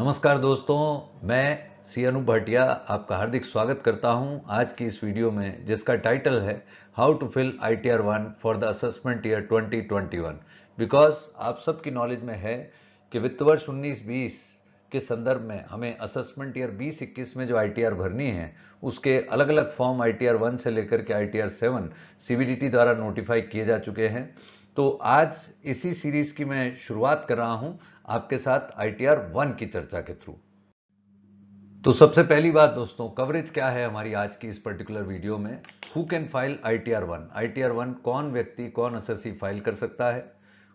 नमस्कार दोस्तों मैं सी अनु भाटिया आपका हार्दिक स्वागत करता हूं आज की इस वीडियो में जिसका टाइटल है how to fill I T R one for the assessment year 2021 because आप सबकी नॉलेज में है कि वित्त वर्ष उन्नीस बीस के संदर्भ में हमें असेसमेंट ईयर बीस इक्कीस में जो आई टी आर भरनी है उसके अलग अलग form I T R one से लेकर के I T R seven C B D T द्वारा नोटिफाई किए जा चुके हैं तो आज इसी सीरीज़ की मैं शुरुआत कर रहा हूँ आपके साथ आई टी आर वन की चर्चा के थ्रू तो सबसे पहली बात दोस्तों कवरेज क्या है हमारी आज की इस पर्टिकुलर वीडियो में who can file I T R one I T R one कौन व्यक्ति कौन एसएससी फाइल कर सकता है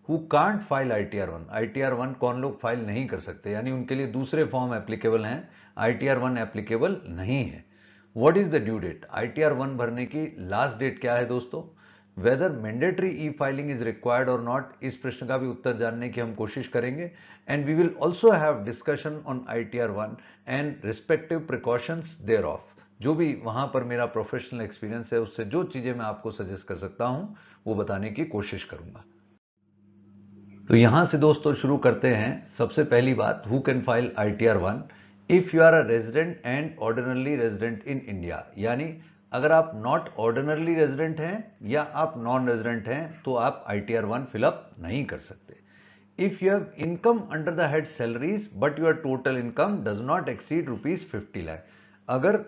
who can't file I T R one I T R one कौन लोग फाइल नहीं कर सकते यानी उनके लिए दूसरे फॉर्म एप्लीकेबल हैं I T R one applicable नहीं है what is the due date I T R one भरने की लास्ट डेट क्या है दोस्तों whether mandatory e filing is required और नॉट इस प्रश्न का भी उत्तर जानने की हम कोशिश करेंगे and we will also have discussion on I T R one and respective precautions thereof जो भी वहां पर मेरा प्रोफेशनल एक्सपीरियंस है उससे जो चीज़ें मैं आपको सजेस्ट कर सकता हूं वो बताने की कोशिश करूंगा तो यहां से दोस्तों शुरू करते हैं सबसे पहली बात who can file I T R one if you are a resident and ordinarily resident in India यानी अगर आप नॉट ऑर्डिनरली रेजिडेंट हैं या आप नॉन रेजिडेंट हैं तो आप I T R one fill up नहीं कर सकते if you have income under the head salaries but your total income does not exceed rupees fifty lakh अगर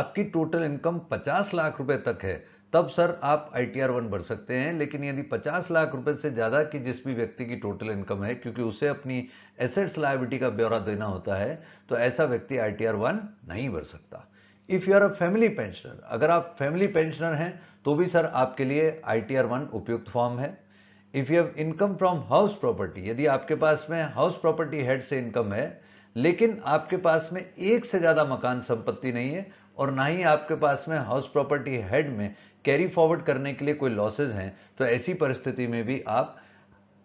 आपकी टोटल इनकम पचास लाख रुपए तक है तब सर आप आई टी आर वन भर सकते हैं लेकिन यदि पचास लाख रुपए से ज़्यादा की जिस भी व्यक्ति की टोटल इनकम है क्योंकि उसे अपनी एसेट्स लाइबिलिटी का ब्यौरा देना होता है तो ऐसा व्यक्ति आई टी आर वन नहीं भर सकता if you are a family pensioner अगर आप फैमिली पेंशनर हैं तो भी सर आपके लिए आई टी आर वन उपयुक्त फॉर्म है if you have income from house property यदि आपके पास में हाउस प्रॉपर्टी हेड से इनकम है लेकिन आपके पास में एक से ज़्यादा मकान संपत्ति नहीं है और ना ही आपके पास में हाउस प्रॉपर्टी हेड में कैरी फॉरवर्ड करने के लिए कोई लॉसेज हैं तो ऐसी परिस्थिति में भी आप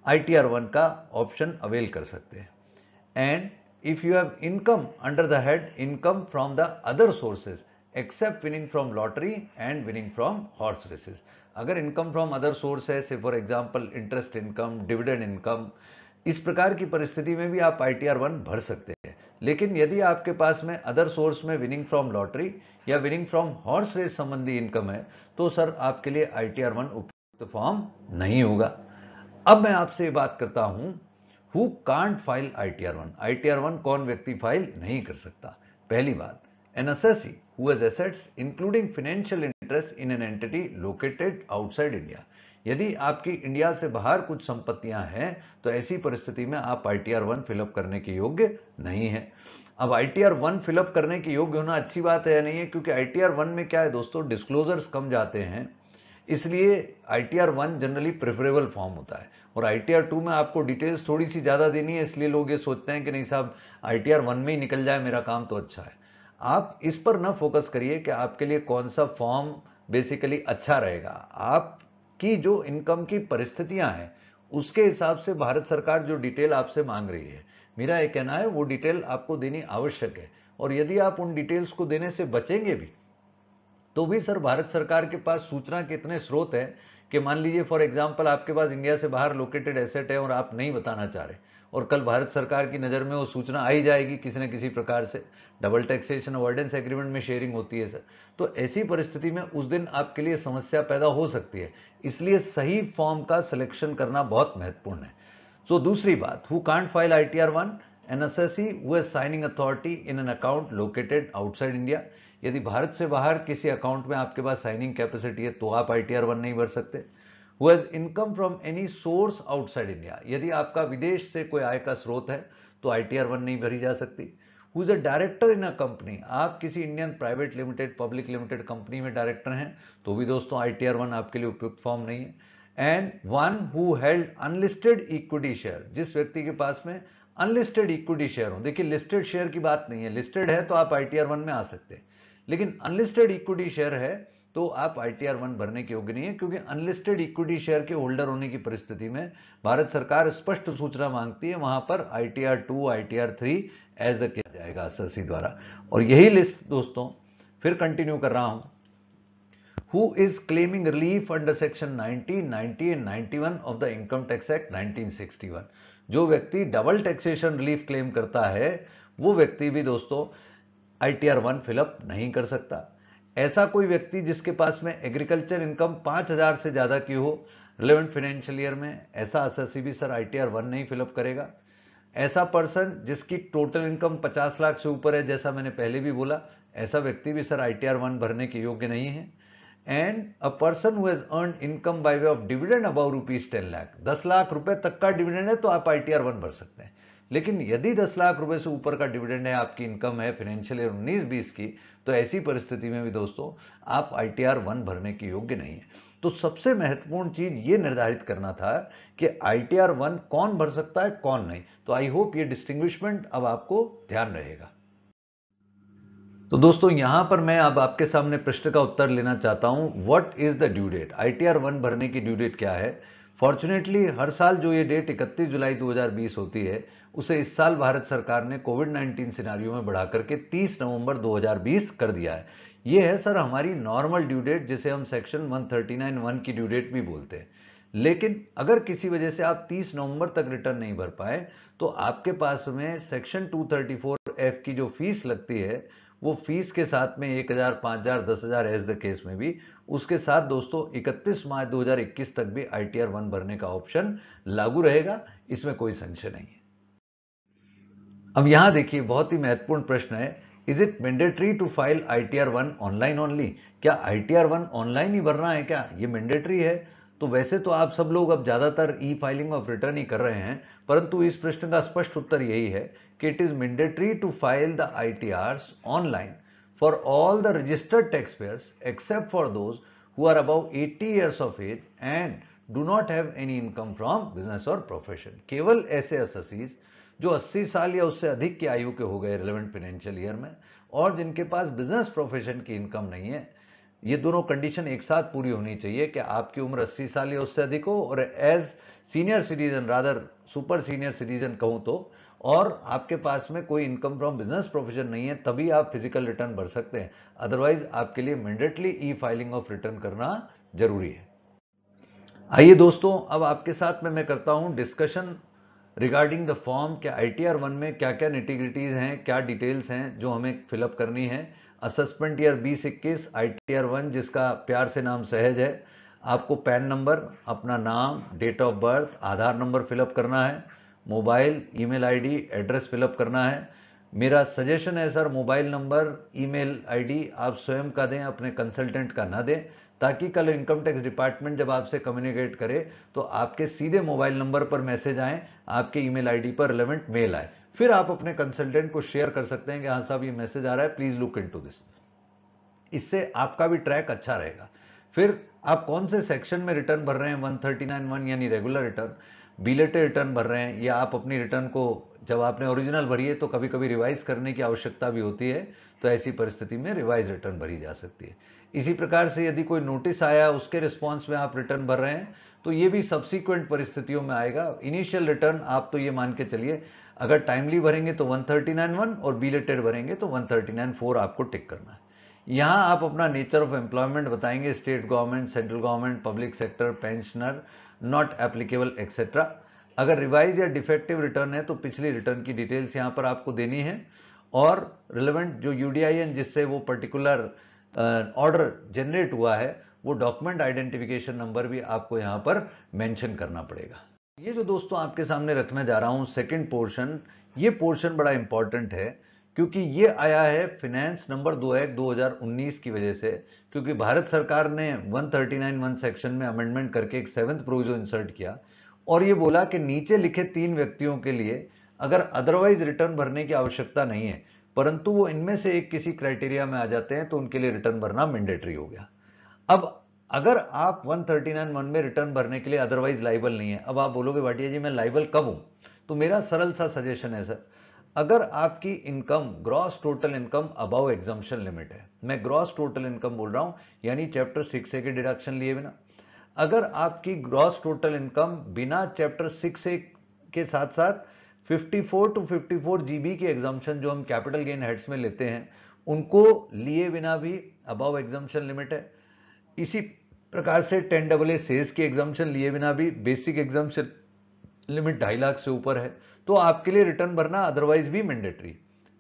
आई टी आर वन का ऑप्शन अवेल कर सकते हैं and if you have income under the head income from the other sources except winning from lottery and winning from horse races. agar income from other source है से for example interest income, dividend income इस प्रकार की परिस्थिति में भी आप I T R one भर सकते हैं लेकिन यदि आपके पास में अदर सोर्स में विनिंग फ्रॉम लॉटरी या विनिंग फ्रॉम हॉर्स रेस संबंधी इनकम है तो सर आपके लिए आई टी आर वन उपयुक्त फॉर्म नहीं होगा अब मैं आपसे बात करता हूं who can't file I T R one I T R one कौन व्यक्ति फाइल नहीं कर सकता पहली बात an assessee whose assets including financial interest in an entity located outside India यदि आपकी इंडिया से बाहर कुछ संपत्तियां हैं तो ऐसी परिस्थिति में आप I T R one fill up करने के योग्य नहीं है अब I T R one fill up करने के योग्य होना अच्छी बात है या नहीं है क्योंकि आई टी आर वन में क्या है दोस्तों डिस्क्लोजर्स कम जाते हैं इसलिए I T R one generally preferable form होता है और आई टी आर टू में आपको डिटेल्स थोड़ी सी ज़्यादा देनी है इसलिए लोग ये सोचते हैं कि नहीं साहब आई टी आर वन में ही निकल जाए मेरा काम तो अच्छा है आप इस पर ना फोकस करिए कि आपके लिए कौन सा फॉर्म बेसिकली अच्छा रहेगा आपकी जो इनकम की परिस्थितियाँ हैं उसके हिसाब से भारत सरकार जो डिटेल आपसे मांग रही है मेरा ये कहना है वो डिटेल आपको देनी आवश्यक है और यदि आप उन डिटेल्स को देने से बचेंगे भी तो भी सर भारत सरकार के पास सूचना के इतने स्रोत हैं कि मान लीजिए फॉर एग्जाम्पल आपके पास इंडिया से बाहर लोकेटेड एसेट है और आप नहीं बताना चाह रहे और कल भारत सरकार की नज़र में वो सूचना आई जाएगी किसी न किसी प्रकार से डबल टैक्सेशन अवॉर्डेंस एग्रीमेंट में शेयरिंग होती है सर तो ऐसी परिस्थिति में उस दिन आपके लिए समस्या पैदा हो सकती है इसलिए सही फॉर्म का सिलेक्शन करना बहुत महत्वपूर्ण है सो so, दूसरी बात who can't file I T R one an assessee who signing authority in an account located outside India यदि भारत से बाहर किसी अकाउंट में आपके पास साइनिंग कैपेसिटी है तो आप आई टी आर वन नहीं भर सकते has income from any source outside India यदि आपका विदेश से कोई आय का स्रोत है तो आई टी आर वन नहीं भरी जा सकती who is a director in a company आप किसी Indian private limited public limited company में डायरेक्टर हैं तो भी दोस्तों आई टी आर वन आपके लिए उपयुक्त फॉर्म नहीं है and one who held unlisted equity share जिस व्यक्ति के पास में अनलिस्टेड इक्विटी शेयर हो देखिए लिस्टेड शेयर की बात नहीं है लिस्टेड है तो आप आई टी आर वन में आ सकते हैं लेकिन अनलिस्टेड इक्विटी शेयर है तो आप आई टी वन भरने के योग्य नहीं है क्योंकि अनलिस्टेड इक्विटी शेयर के होल्डर होने की परिस्थिति में भारत सरकार स्पष्ट सूचना मांगती है वहां पर I T R two I T R three as the किया जाएगा एसएससी द्वारा और यही लिस्ट दोस्तों फिर कंटिन्यू कर रहा हूं who is claiming relief under section nineteen 90 and 91 of the income tax act 1961 जो व्यक्ति डबल टैक्सेशन रिलीफ क्लेम करता है वो व्यक्ति भी दोस्तों I T R one fill up नहीं कर सकता ऐसा कोई व्यक्ति जिसके पास में एग्रीकल्चर इनकम पाँच हजार से ज़्यादा की हो रिलेवेंट फाइनेंशियल ईयर में ऐसा एस एस सी भी sir I T R one नहीं फिलअप करेगा ऐसा पर्सन जिसकी टोटल इनकम पचास लाख से ऊपर है जैसा मैंने पहले भी बोला ऐसा व्यक्ति भी sir I T R one भरने के योग्य नहीं है and a person who has earn income by way of dividend above rupees ten lakh दस लाख रुपए तक का डिविडेंड है तो आप आई टी आर वन भर सकते हैं लेकिन यदि दस लाख रुपए से ऊपर का डिविडेंड है आपकी इनकम है फाइनेंशियल ईयर उन्नीस बीस की तो ऐसी परिस्थिति में भी दोस्तों आप आई टी आर वन भरने के योग्य नहीं है तो सबसे महत्वपूर्ण चीज ये निर्धारित करना था कि आई टी आर वन कौन भर सकता है कौन नहीं तो आई होप ये डिस्टिंग्विशमेंट अब आपको ध्यान रहेगा तो दोस्तों यहां पर मैं अब आपके सामने प्रश्न का उत्तर लेना चाहता हूं what is the due date I T R one भरने की ड्यू डेट क्या है फॉर्चुनेटली हर साल जो ये डेट 31 जुलाई 2020 होती है उसे इस साल भारत सरकार ने कोविड 19 सिनारियों में बढ़ा करके 30 नवंबर 2020 कर दिया है ये है सर हमारी नॉर्मल ड्यू डेट जिसे हम सेक्शन 1391 की ड्यू डेट भी बोलते हैं लेकिन अगर किसी वजह से आप 30 नवंबर तक रिटर्न नहीं भर पाए तो आपके पास में सेक्शन 234 एफ की जो फीस लगती है वो फीस के साथ में एक हज़ार पाँच हज़ार दस हज़ार एज द केस में भी उसके साथ दोस्तों 31 मार्च 2021 तक भी आई टी वन भरने का ऑप्शन लागू रहेगा इसमें कोई संशय नहीं है अब यहां देखिए बहुत ही महत्वपूर्ण प्रश्न है is it mandatory to file I T R one online only क्या I T R one online ही भरना है क्या ये मैंडेटरी है तो वैसे तो आप सब लोग अब ज़्यादातर ई फाइलिंग ऑफ रिटर्न ही कर रहे हैं परंतु इस प्रश्न का स्पष्ट उत्तर यही है कि it is mandatory to file the I T R online for all the registered tax payers except for those who are above 80 years of age and do not have any income from business और profession केवल ऐसे अससीज जो 80 साल या उससे अधिक की आयु के हो गए रिलेवेंट फाइनेंशियल ईयर में और जिनके पास बिजनेस प्रोफेशन की इनकम नहीं है ये दोनों कंडीशन एक साथ पूरी होनी चाहिए कि आपकी उम्र 80 साल या उससे अधिक हो और as senior citizen rather super senior citizen कहूँ तो और आपके पास में कोई इनकम फ्रॉम बिजनेस प्रोफेशन नहीं है तभी आप फिजिकल रिटर्न भर सकते हैं अदरवाइज आपके लिए mandatorily e filing of return करना जरूरी है आइए दोस्तों अब आपके साथ में मैं करता हूं डिस्कशन रिगार्डिंग द फॉर्म क्या आई टी आर वन में क्या क्या निटिग्रिटीज हैं क्या डिटेल्स हैं जो हमें फिलअप करनी है असेसमेंट ईयर बीस इक्कीस आई टी ईयर वन जिसका प्यार से नाम सहज है आपको पैन नंबर अपना नाम date of birth Aadhaar number fill up करना है mobile email ID address fill up करना है मेरा सजेशन है sir mobile number email ID आप स्वयं का दें अपने कंसल्टेंट का ना दें ताकि कल इनकम टैक्स डिपार्टमेंट जब आपसे कम्युनिकेट करे तो आपके सीधे मोबाइल नंबर पर मैसेज आए आपके ईमेल आईडी पर रिलेवेंट मेल आए फिर आप अपने कंसल्टेंट को शेयर कर सकते हैं कि हाँ साहब ये मैसेज आ रहा है प्लीज लुक इन दिस इससे आपका भी ट्रैक अच्छा रहेगा फिर आप कौन से सेक्शन में रिटर्न भर रहे हैं वन थर्टी नाइन वन यानी रेगुलर रिटर्न बिलेटे रिटर्न भर रहे हैं या आप अपनी रिटर्न को जब आपने ओरिजिनल भरी है तो कभी कभी रिवाइज करने की आवश्यकता भी होती है तो ऐसी परिस्थिति में रिवाइज रिटर्न भरी जा सकती है इसी प्रकार से यदि कोई नोटिस आया उसके रिस्पॉन्स में आप रिटर्न भर रहे हैं तो ये भी सब्सिक्वेंट परिस्थितियों में आएगा इनिशियल रिटर्न आप तो ये मान के चलिए अगर टाइमली भरेंगे तो 1391 और बीलेटेड भरेंगे तो 1394 आपको टिक करना है यहाँ आप अपना नेचर ऑफ एम्प्लॉयमेंट बताएंगे state government central government public sector pensioner not applicable etcetera अगर रिवाइज या डिफेक्टिव रिटर्न है तो पिछली रिटर्न की डिटेल्स यहाँ पर आपको देनी है और रिलेवेंट जो यू जिससे वो पर्टिकुलर ऑर्डर जनरेट हुआ है वो डॉक्यूमेंट आइडेंटिफिकेशन नंबर भी आपको यहाँ पर मैंशन करना पड़ेगा ये जो दोस्तों आपके सामने रखना जा रहा हूं सेकंड पोर्शन ये पोर्शन बड़ा इंपॉर्टेंट है क्योंकि ये आया है फिनेंस नंबर दो एक दो हजार उन्नीस की वजह से क्योंकि भारत सरकार ने 139 वन सेक्शन में अमेंडमेंट करके एक सेवंथ प्रोविजो इंसर्ट किया और ये बोला कि नीचे लिखे तीन व्यक्तियों के लिए अगर अदरवाइज रिटर्न भरने की आवश्यकता नहीं है परंतु वो इनमें से एक किसी क्राइटेरिया में आ जाते हैं तो उनके लिए रिटर्न भरना मैंडेटरी हो गया अब अगर आप वन में रिटर्न भरने के लिए अदरवाइज लाइबल नहीं है अब आप बोलोगे भाटिया जी मैं लाइबल कब हूँ तो मेरा सरल सा सजेशन है सर अगर आपकी income gross total income above exemption limit है मैं ग्रॉस टोटल इनकम बोल रहा हूँ यानी चैप्टर सिक्स ए के डिडक्शन लिए बिना अगर आपकी ग्रॉस टोटल इनकम बिना चैप्टर सिक्स ए के साथ साथ 54 टू 54 जीबी के एग्जाम्शन जो हम कैपिटल गेन हेड्स में लेते हैं उनको लिए बिना भी अबाउ एग्जाम्शन लिमिट है इसी प्रकार से टेन डबल ए सेल्स की एग्जामेशन लिए बिना भी बेसिक एग्जामेशन लिमिट ढाई लाख से ऊपर है तो आपके लिए रिटर्न भरना अदरवाइज भी मैंडेटरी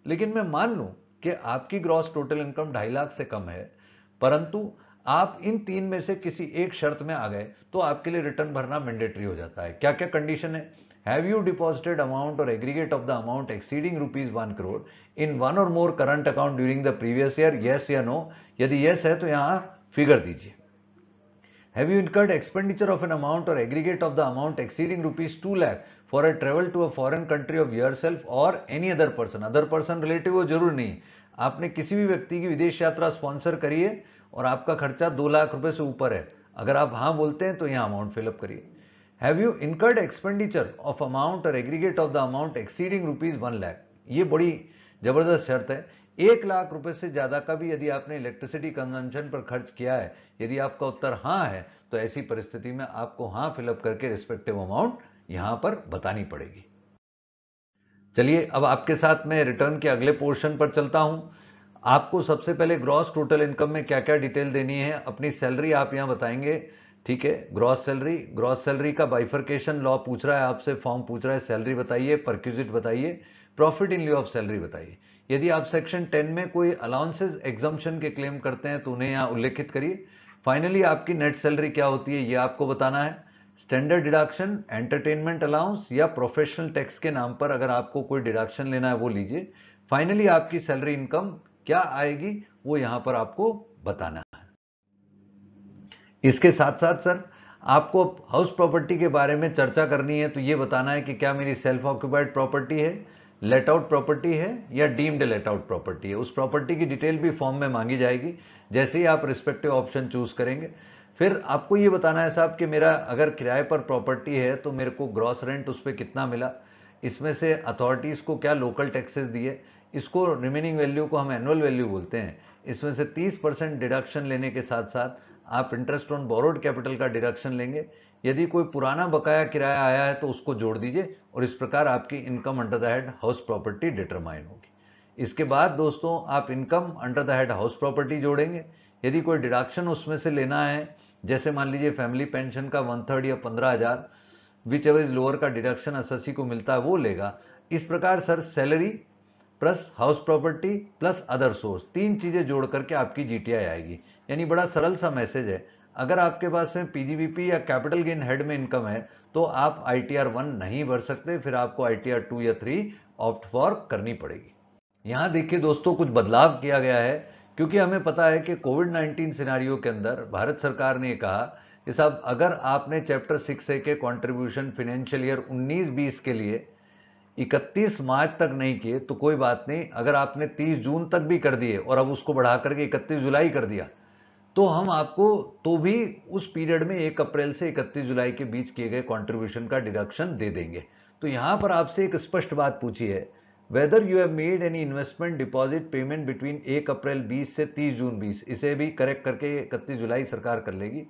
लेकिन मैं मान लूँ कि आपकी ग्रॉस टोटल इनकम ढाई लाख से कम है परंतु आप इन तीन में से किसी एक शर्त में आ गए तो आपके लिए रिटर्न भरना मैंडेटरी हो जाता है क्या क्या कंडीशन है हैव यू डिपॉजिटेड अमाउंट और aggregate of the amount exceeding rupees one crore in one और more current account during the previous year yes या नो यदि येस है तो यहाँ फिगर दीजिए have you incurred expenditure of an amount और aggregate of the amount exceeding rupees two lakh for a travel to a foreign country of yourself और any other person other person relative वो जरूर नहीं आपने किसी भी व्यक्ति की विदेश यात्रा स्पॉन्सर करी है और आपका खर्चा दो लाख रुपए से ऊपर है अगर आप हाँ बोलते हैं तो यहाँ अमाउंट फिलअप करिए have you incurred expenditure of amount और aggregate of the amount exceeding rupees one lakh ये बड़ी जबरदस्त शर्त है एक लाख रुपए से ज़्यादा का भी यदि आपने इलेक्ट्रिसिटी कंजम्पशन पर खर्च किया है यदि आपका उत्तर हाँ है तो ऐसी परिस्थिति में आपको हाँ फिलअप करके रिस्पेक्टिव अमाउंट यहां पर बतानी पड़ेगी चलिए अब आपके साथ मैं रिटर्न के अगले पोर्शन पर चलता हूं आपको सबसे पहले ग्रॉस टोटल इनकम में क्या क्या डिटेल देनी है अपनी सैलरी आप यहां बताएंगे ठीक है ग्रॉस सैलरी ग्रॉस सैलरी का बाइफर्केशन लॉ पूछ रहा है आपसे फॉर्म पूछ रहा है सैलरी बताइए परक्यूजिट बताइए प्रॉफिट इन लिeu ऑफ सैलरी बताइए यदि आप सेक्शन 10 में कोई अलाउंसेज एग्जामेशन के क्लेम करते हैं तो उन्हें यहाँ उल्लेखित करिए फाइनली आपकी नेट सैलरी क्या होती है ये आपको बताना है स्टैंडर्ड डिडक्शन एंटरटेनमेंट अलाउंस या प्रोफेशनल टैक्स के नाम पर अगर आपको कोई डिडक्शन लेना है वो लीजिए फाइनली आपकी सैलरी इनकम क्या आएगी वो यहाँ पर आपको बताना है इसके साथ साथ सर आपको हाउस प्रॉपर्टी के बारे में चर्चा करनी है तो ये बताना है कि क्या मेरी सेल्फ ऑक्यूपाइड प्रॉपर्टी है लेट आउट प्रॉपर्टी है या डीम्ड लेट आउट प्रॉपर्टी है उस प्रॉपर्टी की डिटेल भी फॉर्म में मांगी जाएगी जैसे ही आप रिस्पेक्टिव ऑप्शन चूज करेंगे फिर आपको ये बताना है साहब कि मेरा अगर किराए पर प्रॉपर्टी है तो मेरे को ग्रॉस रेंट उस पर कितना मिला इसमें से अथॉरिटीज़ को क्या लोकल टैक्सेस दिए इसको रिमेनिंग वैल्यू को हम एनुअल वैल्यू बोलते हैं इसमें से 30 परसेंट डिडक्शन लेने के साथ साथ आप इंटरेस्ट ऑन बोरोड कैपिटल का डिडक्शन लेंगे यदि कोई पुराना बकाया किराया आया है तो उसको जोड़ दीजिए और इस प्रकार आपकी income under the head house property determine होगी इसके बाद दोस्तों आप income under the head house property जोड़ेंगे यदि कोई डिडक्शन उसमें से लेना है जैसे मान लीजिए फैमिली पेंशन का वन थर्ड या पंद्रह हज़ार विच एवर इज लोअर का डिडक्शन एस को मिलता है वो लेगा इस प्रकार sir salary plus house property plus other source तीन चीज़ें जोड़ करके आपकी जीटीआई आएगी यानी बड़ा सरल सा मैसेज है अगर आपके पास में पी या कैपिटल गेन हेड में इनकम है तो आप आई टी आर वन नहीं भर सकते फिर आपको आई टी आर टू या थ्री ऑप्ट फॉर करनी पड़ेगी यहाँ देखिए दोस्तों कुछ बदलाव किया गया है क्योंकि हमें पता है कि कोविड 19 सिनारियो के अंदर भारत सरकार ने कहा कि साहब अगर आपने चैप्टर सिक्स ए के कंट्रीब्यूशन फिनेंशियल ईयर 19-20 के लिए 31 मार्च तक नहीं किए तो कोई बात नहीं अगर आपने 30 जून तक भी कर दिए और अब उसको बढ़ा करके 31 जुलाई कर दिया तो हम आपको तो भी उस पीरियड में एक अप्रैल से इकतीस जुलाई के बीच किए गए कॉन्ट्रीब्यूशन का डिडक्शन दे देंगे तो यहाँ पर आपसे एक स्पष्ट बात पूछी है whether you have made any investment deposit payment between एक अप्रैल 20 से 30 जून 20 इसे भी करेक्ट करके इकतीस जुलाई सरकार कर लेगी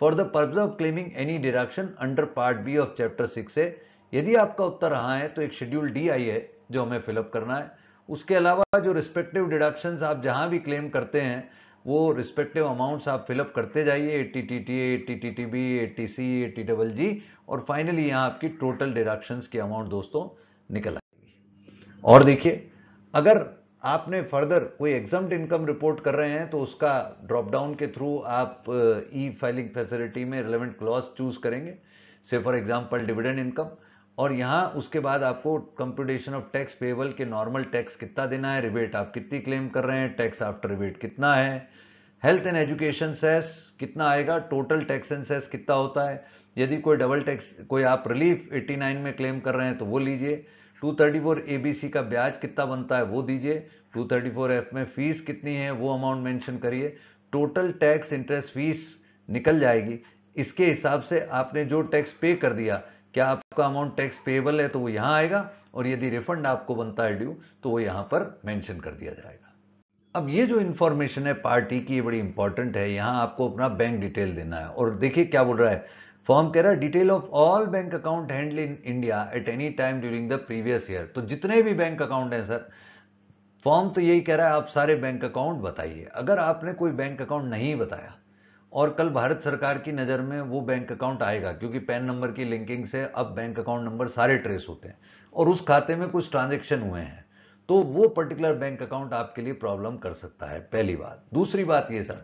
for the purpose of claiming any deduction under part B of chapter six है यदि आपका उत्तर रहा है तो एक शेड्यूल डी आई है जो हमें फिलअप करना है उसके अलावा जो रिस्पेक्टिव डिडक्शन आप जहां भी क्लेम करते हैं वो रिस्पेक्टिव अमाउंट्स आप फिलअप करते जाइए A T T A T T T B A T C A T double G और फाइनली यहाँ आपकी टोटल डिडक्शंस की अमाउंट दोस्तों निकल आएगी और देखिए अगर आपने फर्दर कोई एग्जाम इनकम रिपोर्ट कर रहे हैं तो उसका ड्रॉप डाउन के थ्रू आप ई फाइलिंग फैसिलिटी में रिलेवेंट क्लॉज चूज करेंगे से फॉर एग्जाम्पल डिविडेंड इनकम और यहाँ उसके बाद आपको कंप्यूटेशन ऑफ टैक्स पेबल के नॉर्मल टैक्स कितना देना है रिबेट आप कितनी क्लेम कर रहे हैं टैक्स आफ्टर रिबेट कितना है हेल्थ एंड एजुकेशन सेस कितना आएगा टोटल टैक्स एंड सेस कितना होता है यदि कोई डबल टैक्स कोई आप रिलीफ 89 में क्लेम कर रहे हैं तो वो लीजिए 234 सी का ब्याज कितना बनता है वो दीजिए 234 एफ में फीस कितनी है वो अमाउंट मेंशन करिए टोटल टैक्स इंटरेस्ट फीस निकल जाएगी इसके हिसाब से आपने जो टैक्स पे कर दिया क्या आपका अमाउंट टैक्स पेएबल है तो वो यहां आएगा और यदि रिफंड आपको बनता है ड्यू तो वो यहां पर मेंशन कर दिया जाएगा अब ये जो इंफॉर्मेशन है पार्टी की ये बड़ी इंपॉर्टेंट है यहां आपको अपना बैंक डिटेल देना है और देखिए क्या बोल रहा है फॉर्म कह रहा है detail of all bank account handle in India at any time during the previous year तो जितने भी बैंक अकाउंट हैं सर फॉर्म तो यही कह रहा है आप सारे बैंक अकाउंट बताइए अगर आपने कोई बैंक अकाउंट नहीं बताया और कल भारत सरकार की नज़र में वो बैंक अकाउंट आएगा क्योंकि पैन नंबर की लिंकिंग से अब बैंक अकाउंट नंबर सारे ट्रेस होते हैं और उस खाते में कुछ ट्रांजेक्शन हुए हैं तो वो पर्टिकुलर बैंक अकाउंट आपके लिए प्रॉब्लम कर सकता है पहली बात दूसरी बात ये सर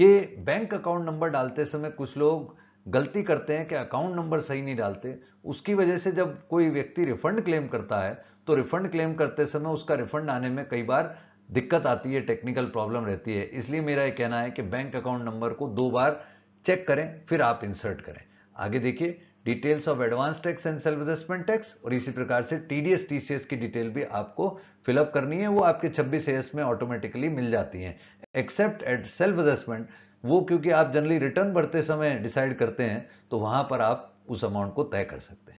कि बैंक अकाउंट नंबर डालते समय कुछ लोग गलती करते हैं कि अकाउंट नंबर सही नहीं डालते उसकी वजह से जब कोई व्यक्ति रिफंड क्लेम करता है तो रिफंड क्लेम करते समय उसका रिफंड आने में कई बार दिक्कत आती है टेक्निकल प्रॉब्लम रहती है इसलिए मेरा ये कहना है कि बैंक अकाउंट नंबर को दो बार चेक करें फिर आप इंसर्ट करें आगे देखिए details of advance tax and self adjustment tax और इसी प्रकार से टीडीएस टीसीएस की डिटेल भी आपको फिलअप करनी है वो आपके 26 एस में ऑटोमेटिकली मिल जाती हैं एक्सेप्ट एट सेल्फ एडजस्टमेंट वो क्योंकि आप जनरली रिटर्न भरते समय डिसाइड करते हैं तो वहां पर आप उस अमाउंट को तय कर सकते हैं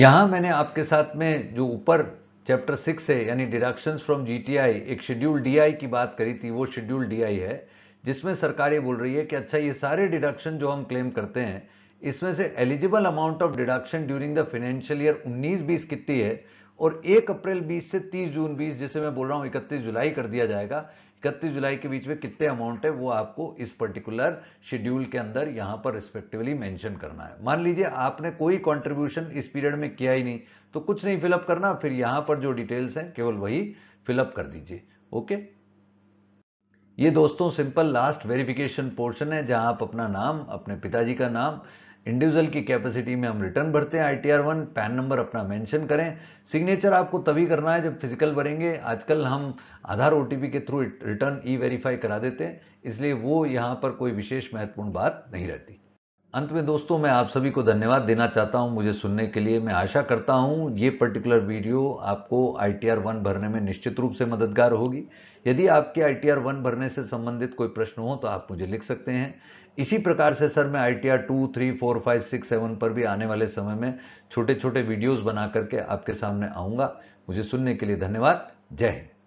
यहां मैंने आपके साथ में जो ऊपर चैप्टर सिक्स से यानी डिडक्शंस फ्रॉम जीटीआई एक शेड्यूल डीआई की बात करी थी वो शेड्यूल डीआई है जिसमें सरकार ये बोल रही है कि अच्छा ये सारे डिडक्शन जो हम क्लेम करते हैं इसमें से eligible amount of deduction during the financial year 19 बीस कितनी है और 1 अप्रैल 20 से 30 जून 20 जिसे मैं बोल रहा हूँ 31 जुलाई कर दिया जाएगा इकतीस जुलाई के बीच में कितने अमाउंट है वो आपको इस पर्टिकुलर शेड्यूल के अंदर यहां पर रिस्पेक्टिवली मेंशन करना है मान लीजिए आपने कोई कंट्रीब्यूशन इस पीरियड में किया ही नहीं तो कुछ नहीं फिलअप करना फिर यहां पर जो डिटेल्स हैं केवल वही फिलअप कर दीजिए ओके ये दोस्तों सिंपल लास्ट वेरिफिकेशन पोर्शन है जहां आप अपना नाम अपने पिताजी का नाम इंडिविजुअल की कैपेसिटी में हम रिटर्न भरते हैं I T R one PAN number अपना मेंशन करें सिग्नेचर आपको तभी करना है जब फिजिकल भरेंगे आजकल हम आधार ओ के थ्रू रिटर्न ई वेरीफाई करा देते हैं इसलिए वो यहाँ पर कोई विशेष महत्वपूर्ण बात नहीं रहती अंत में दोस्तों मैं आप सभी को धन्यवाद देना चाहता हूं मुझे सुनने के लिए मैं आशा करता हूं ये पर्टिकुलर वीडियो आपको आई टी आर वन भरने में निश्चित रूप से मददगार होगी यदि आपके आई टी आर वन भरने से संबंधित कोई प्रश्न हो तो आप मुझे लिख सकते हैं इसी प्रकार से सर मैं I T R two three four five six seven पर भी आने वाले समय में छोटे छोटे वीडियोस बना करके आपके सामने आऊँगा मुझे सुनने के लिए धन्यवाद जय हिंद